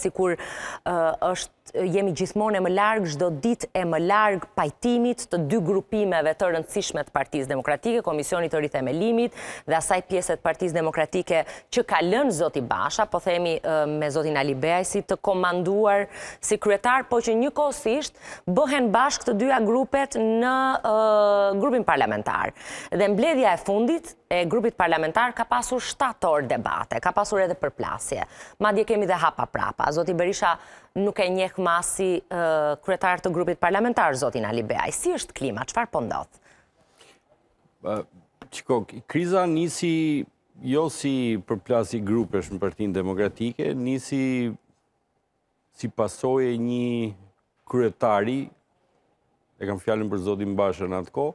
si kur është jemi gjithmonë e më largë, gjdo dit e më largë pajtimit të dy grupimeve të rëndësishmet partiz demokratike, Komisionit të rrithemelimit dhe asaj pjeset partiz demokratike që kalën Zoti Basha, po themi me Zotin Alibeaj si të komanduar si kryetar, po që një kosisht bëhen bashkë të dyja grupet në grupin parlamentar. Dhe mbledhja e fundit e grupit parlamentar ka pasur 7 orë debate, ka pasur edhe përplasje. Ma dje kemi dhe hapa prapa. Zoti Berisha nuk e njekë Masi, kryetar të grupit parlamentar, zotin Ali Beaj. Si është klima, qëfar po ndodhë? Qiko, kriza nisi jo si përplasi grupesh në partinë demokratike, nisi si pasoj e një kryetari, e kam fjallin për zotin bashën në atë ko,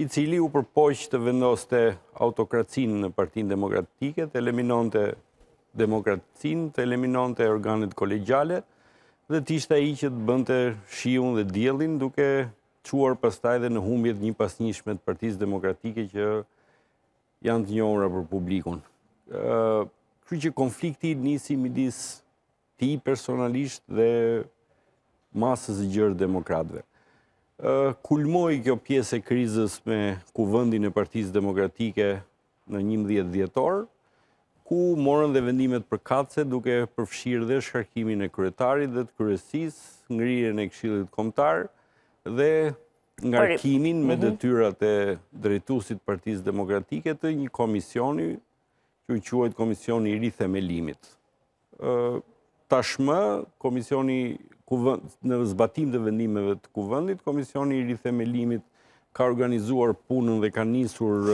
i cili u përpojsh të vendoste autokracinë në partinë demokratike, të eliminon të demokratinë, të eliminon të organet kolegjale, dhe tishtë a i që të bëndë të shion dhe djelin, duke quar pastaj dhe në humbjet një pas një shmet partiz demokratike që janë të njohëra për publikun. Kërë që konflikti nisi midis ti personalisht dhe masës e gjërë demokratve. Kulmoj kjo pjesë e krizës me kuvëndin e partiz demokratike në njëmë djetë djetëtorë, ku morën dhe vendimet për katse duke përfshirë dhe shkarkimin e kryetarit dhe të kryesis, ngrirën e këshillit kombëtar dhe ngarkimin me mhm. detyrat e drejtuesit të Partisë Demokratike të një komisioni që quhet Komisioni i Rithemelimit. Limit. tashmë komisioni në zbatim të vendimeve të kuvendit, komisioni i Limit ka organizuar punën dhe ka nisur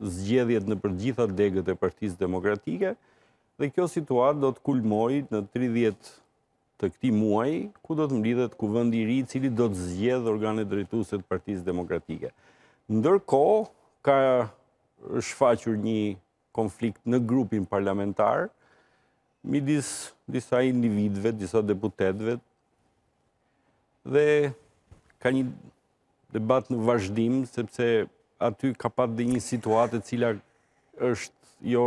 zgjedhjet në përgjitha degët e partiz demokratike, dhe kjo situatë do të kulmoj në 30 të këti muaj, ku do të mridhet kuvëndi ri, cili do të zgjedh organet drejtuset partiz demokratike. Ndërko, ka shfaqur një konflikt në grupin parlamentar, mi disa individve, disa deputetve, dhe ka një debat në vazhdim, sepse aty ka patë dhe një situatët cila është jo,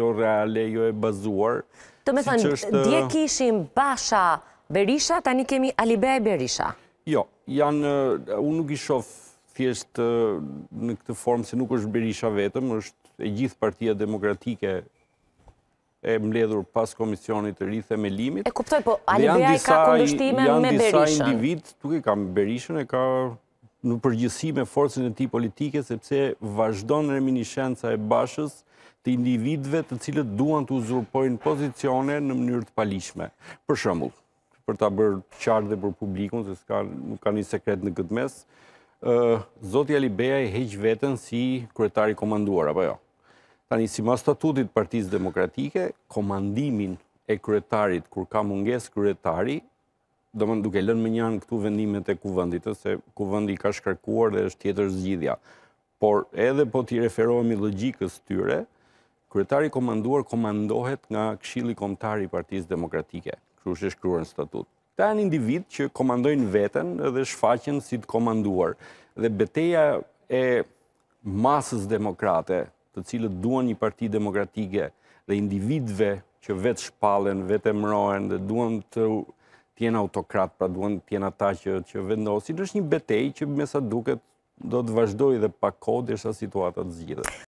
jo reale, jo e bazuar. Të me thënë, dje kishim Basha Berisha, tani kemi Alibe e Berisha. Jo, janë, unë nuk i shofë fjesht në këtë formë se nuk është Berisha vetëm, është e gjithë partia demokratike e mledhur pas komisionit të rrithë e me limit. E kuptoj, po, Alibeja e ka kundështime me Berishën. Janë disa individ, tuk e kam Berishën, e ka në përgjithësi me forcën e ti politike, sepse vazhdon në reminishenca e bashës të individve të cilët duan të uzurpojnë pozicione në mënyrë të palishme. Për shëmbull, për ta bërë qartë dhe për publikun, se s'ka nuk ka një sekret në këtë mes, Zoti Alibeja i heq vetën si kretari komanduar, apo jo? Tani, si ma statutit partiz demokratike, komandimin e kretarit, kur ka munges kretari, do mënë duke lënë me njanë këtu vendimet e kuvëndit, se kuvëndi ka shkarkuar dhe është tjetër zgjidhja. Por edhe po t'i referohemi logikës tyre, kryetari komanduar komandohet nga kshili komtari i partiz demokratike, kërë është shkruar në statut. Ta e një individ që komandojnë vetën dhe shfaqen si të komanduar. Dhe beteja e masës demokrate të cilët duan një parti demokratike dhe individve që vetë shpallen, vetë emrohen dhe duan të t'jen autokrat, pra duen jenë ata që, që vendosin, është një betej që me sa duket do të vazhdoj dhe pa kod e shta situatat zgjithet.